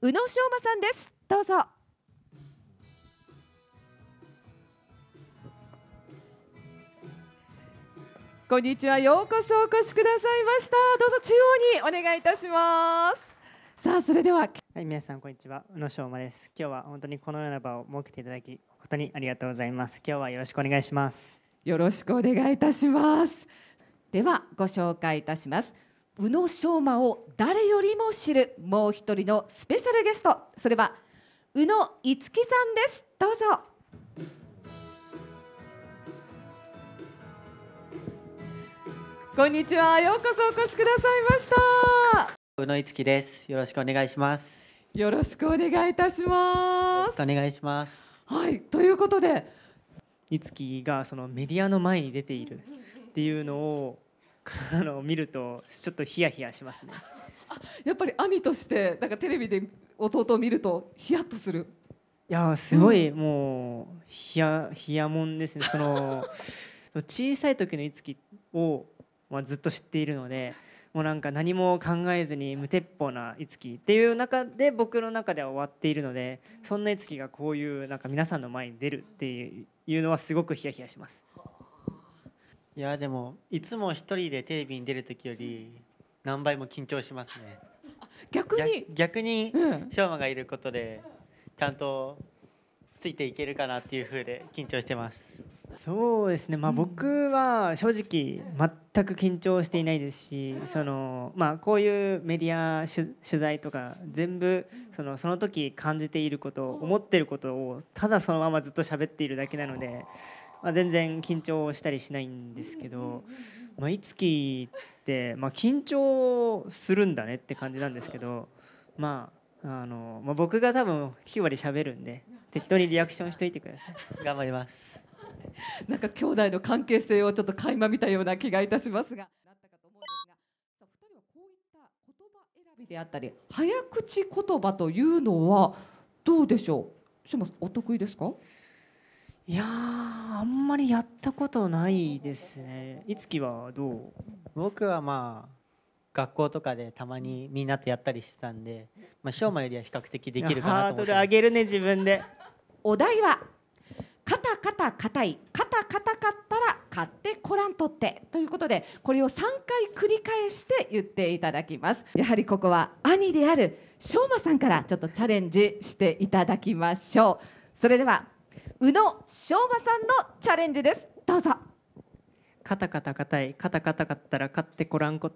宇野昌磨さんですどうぞこんにちはようこそお越しくださいましたどうぞ中央にお願いいたしますさあそれでははい皆さんこんにちは宇野昌磨です今日は本当にこのような場を設けていただき本当にありがとうございます今日はよろしくお願いしますよろしくお願いいたしますではご紹介いたします宇野昌磨を誰よりも知るもう一人のスペシャルゲストそれは宇野いつきさんですどうぞこんにちはようこそお越しくださいました宇野いつきですよろしくお願いしますよろしくお願いいたしますお願いしますはいということでいつきがそのメディアの前に出ているっていうのをあの見るとちょっとヒヤヒヤしますね。やっぱり兄としてなんかテレビで弟を見るとヒヤッとする。いやすごい、もうヒヤヒヤもんですね。その 小さい時のいつきをまあずっと知っているので。もうなんか何も考えずに無鉄砲ないつきっていう中で僕の中では終わっているのでそんないつきがこういうなんか皆さんの前に出るっていうのはすごくヒヤヒヤします。いやでもいつも一人でテレビに出る時より何倍も緊張しますね 逆に逆にしょうまがいることでちゃんとついていけるかなっていうふうで緊張してますそうですねまあ僕は正直全く緊張していないですしそのまあこういうメディア取材とか全部そのその時感じていること思ってることをただそのままずっと喋っているだけなのでまあ、全然緊張したりしないんですけど、まあ、いつきって、まあ、緊張するんだねって感じなんですけど、まああのまあ、僕が多分9割喋るんで適当にリアクションしといてください。頑張りますなんか兄弟の関係性をちょっと垣間見たような気がいたしますが。であったり早口言葉というのはどうでしょう。お得意ですか。いやあんまりやったことないですね。いつきはどう僕はまあ学校とかでたまにみんなとやったりしてたんで、まあ、しょうまよりは比較的できるかなと思ってハードル上げるね自分でお題は「カタカタカタイカタカタかったら買ってこらんとって」ということでこれを3回繰り返して言っていただきますやはりここは兄であるしょうまさんからちょっとチャレンジしていただきましょうそれでは宇野昌磨さんのチャレンジですどうぞカタカタ硬いカタカタかったら買ってこらんこ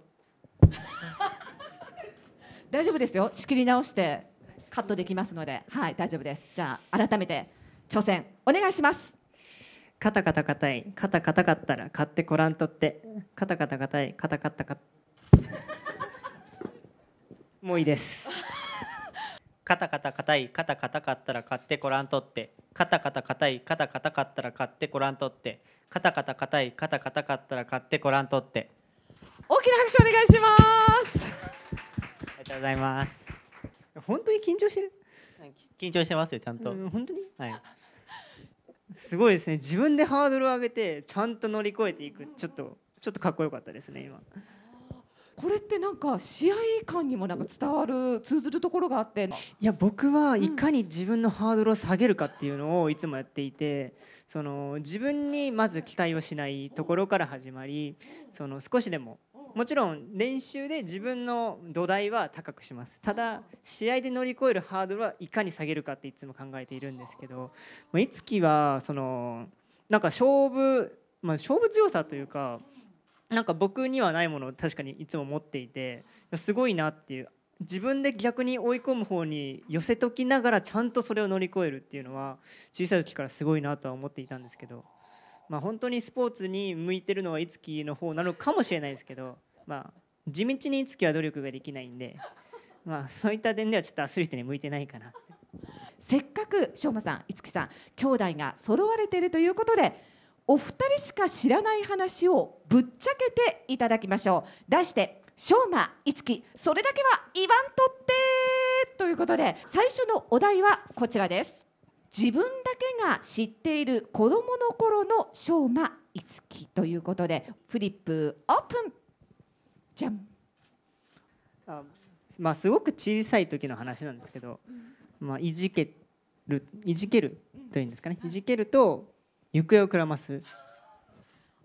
大丈夫ですよ仕切り直してカットできますのではい大丈夫ですじゃあ改めて挑戦お願いしますカタカタ硬いカタカタかったら買ってこらんとってカタカタ硬いカタカタかもういいですカタカタ硬いカタカタかったら買ってこらんとってカタカタ硬いカタカタかったら買ってごらんとってカタカタ硬いカタカタかったら買ってごらんとって大きな拍手お願いしますありがとうございます本当に緊張してる緊張してますよちゃんと、うん、本当にはいすごいですね自分でハードルを上げてちゃんと乗り越えていくちょっとちょっとかっこよかったですね今。これってなんか試合感にもなんか伝わる通ずるところがあっていや僕はいかに自分のハードルを下げるかっていうのをいつもやっていてその自分にまず期待をしないところから始まりその少しでももちろん練習で自分の土台は高くしますただ試合で乗り越えるハードルはいかに下げるかっていつも考えているんですけどいつきはそのなんか勝負、まあ、勝負強さというかなんか僕にはないものを確かにいつも持っていてすごいなっていう自分で逆に追い込む方に寄せときながらちゃんとそれを乗り越えるっていうのは小さい時からすごいなとは思っていたんですけど、まあ、本当にスポーツに向いてるのはいつきの方なのかもしれないですけど、まあ、地道にいつきは努力ができないんで、まあ、そういった点ではちょっとアスリートに向いてないかな。せっかくしょうまさん、いつきさん兄弟が揃われているということでお二人しか知らない話をぶっちゃけていただきましょう題して「しょうまいつきそれだけは言わんとって」ということで最初のお題はこちらです自分だけが知っている子どもの頃のしょうまいつきということでフリップオープンじゃんあまあすごく小さい時の話なんですけど、まあ、いじけるいじけるというんですかねいじけると行方をくらます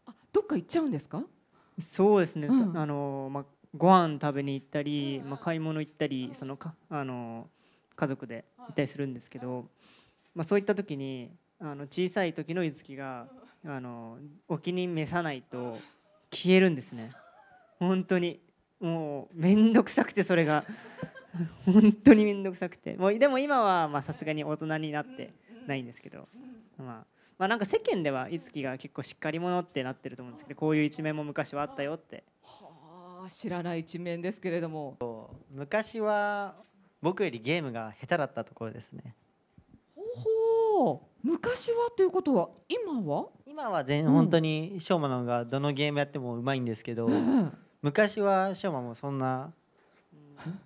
あどっか行っちゃうんですかそうですね、うん、あのまあご飯食べに行ったり、まあ、買い物行ったりそのかあの家族で行ったりするんですけど、まあ、そういった時にあの小さい時の伊月があのお気に召さないと消えるんですね本当にもう面倒くさくてそれが 本当に面倒くさくてもうでも今はまあ、さすがに大人になってないんですけど、まあ、まあ、なんか世間ではいつきが結構しっかり者ってなってると思うんですけどこういう一面も昔はあったよって。はあ知らない一面ですけれども昔は僕よりゲームが下手だったところですね。ほほ昔はということは今は今は全、うん、本当にしょうまの方がどのゲームやってもうまいんですけど、うん、昔はしょうまもそんな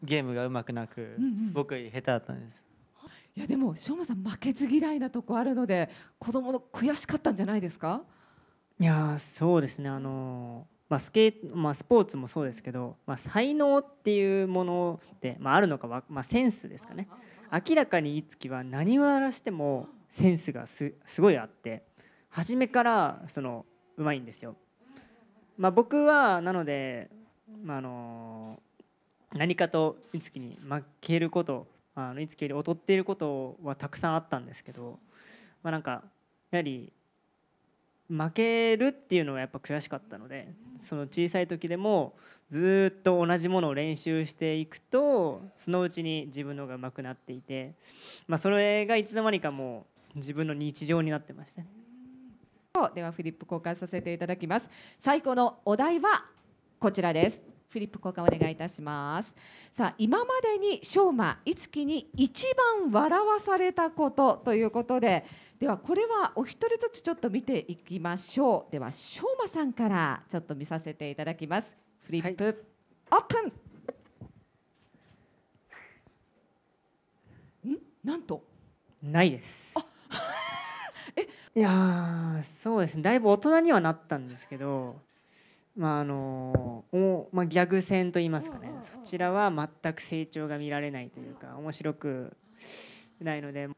ゲームがうまくなく、うんうん、僕より下手だったんです。いやでもしょうまさん負けず嫌いなとこあるので子供の悔しかったんじゃないですかいやそうですねあのまあ、スケまあ、スポーツもそうですけど、まあ、才能っていうもので、まあ、あるのかは、まあ、センスですかね明らかにいつきは何をやらしてもセンスがすごいあって初めからそのうまいんですよ。まあ、僕はなので、まあ、あの何かといつきに負けることあのいつきより劣っていることはたくさんあったんですけど、まあ、なんかやはり負けるっていうのがやっぱ悔しかったのでその小さい時でもずっと同じものを練習していくとそのうちに自分のがうまくなっていて、まあ、それがいつの間にかもう自分の日常になってましたね。ではフリップ交換させていただきます。最後のお題はこちらです。フリップ交換お願いいたしますさあ今までにしょうまいつきに一番笑わされたことということでではこれはお一人ずつちょっと見ていきましょうではしょうまさんからちょっと見させていただきますフリップ、はい、オープンなんとないです。あえ いやそうですねだいぶ大人にはなったんですけどまああのおまあ、ギャグ戦といいますかねそちらは全く成長が見られないというか面白くないのでそ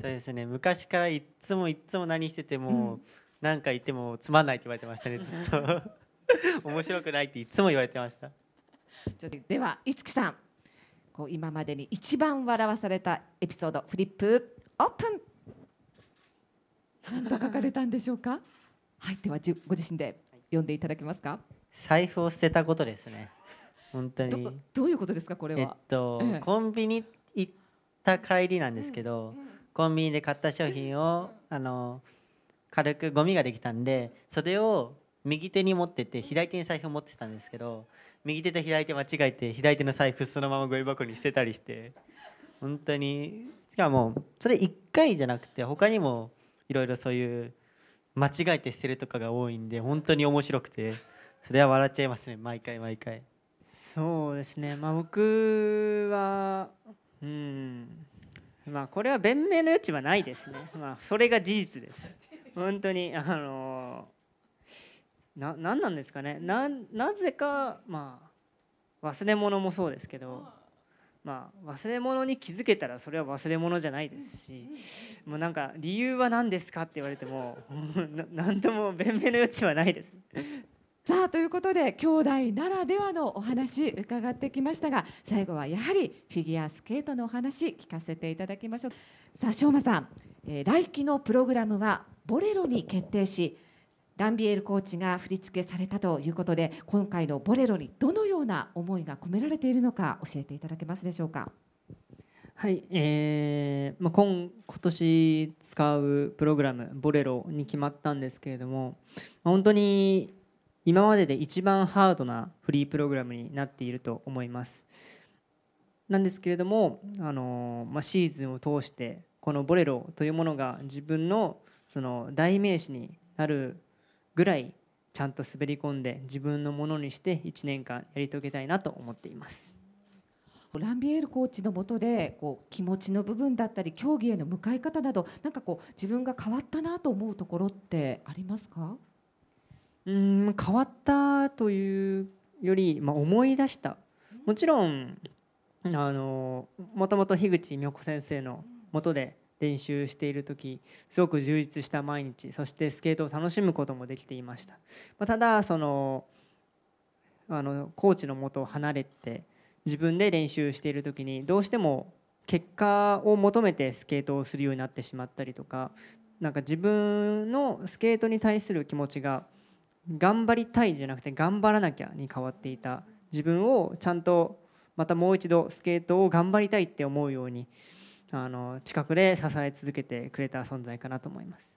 うですね昔からいっつもいっつも何してても何、うん、か言ってもつまんないって言われてましたねずっと 面白くないっていつも言われてましたではいつきさんこう今までに一番笑わされたエピソードフリップオープン 何と書かれたんでしょうかはいではご自身で読んでいただけますか財布を捨てたことですね本当にどういうことですかこれはえっと、ええ、コンビニ行った帰りなんですけど、コンビニで買った商品を、あの軽くゴミができたんでそれを右手に持ってて左手に財布を持ってたんですけど右手と左手間違えて左手の財布そのままゴミ箱に捨てたりして本当にしかもそれ1回じゃなくて他にもいろいろそういう間違えて捨てるとかが多いんで本当に面白くてそれは笑っちゃいますね毎回毎回そうですねまあ僕はうんまあこれは弁明の余地はないですねまあそれが事実です本当にあのな何なんですかねななぜかまあ忘れ物もそうですけどまあ、忘れ物に気づけたらそれは忘れ物じゃないですしもうなんか理由は何ですかって言われても何 とも弁明の余地はないです。さあということで兄弟ならではのお話伺ってきましたが最後はやはりフィギュアスケートのお話聞かせていただきましょうさあ昌磨さん、えー、来期のプログラムは「ボレロ」に決定しランビエールコーチが振り付けされたということで今回の「ボレロ」にどのような思いが込められているのか教えていただけますでしょうか。はい、えーまあ、今今年使うプログラム「ボレロ」に決まったんですけれども、まあ、本当に今までで一番ハードなフリープログラムになっていると思います。なんですけれどもあの、まあ、シーズンを通してこの「ボレロ」というものが自分のその代名詞になるぐらいちゃんと滑り込んで自分のものにして1年間やり遂げたいなと思っています。ランビエールコーチのもとでこう気持ちの部分だったり競技への向かい方などなんかこう自分が変わったなと思うところってありますかうん変わったというより、まあ、思い出したもちろんあのもともと樋口美代子先生のもとで練習している時すごく充実した毎日そしてスケートを楽しむこともできていました、まただそのあのコーチのもとを離れて自分で練習している時にどうしても結果を求めてスケートをするようになってしまったりとかなんか自分のスケートに対する気持ちが頑張りたいじゃなくて頑張らなきゃに変わっていた自分をちゃんとまたもう一度スケートを頑張りたいって思うようにあの近くで支え続けてくれた存在かなと思います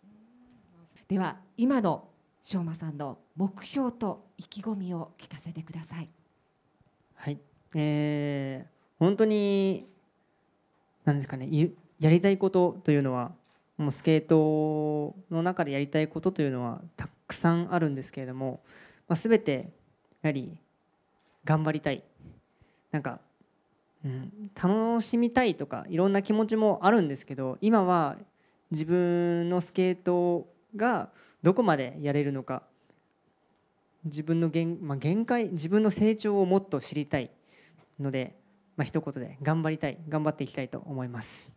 では今のし馬さんの目標と意気込みを聞かせてくださいはいえー、本当に何ですかねやりたいことというのはもうスケートの中でやりたいことというのはたくさんあるんですけれども、まあ、べてやはり頑張りたいなんかうん、楽しみたいとかいろんな気持ちもあるんですけど今は自分のスケートがどこまでやれるのか自分の限,、まあ、限界自分の成長をもっと知りたいので、まあ一言で頑張りたい頑張っていきたいと思います。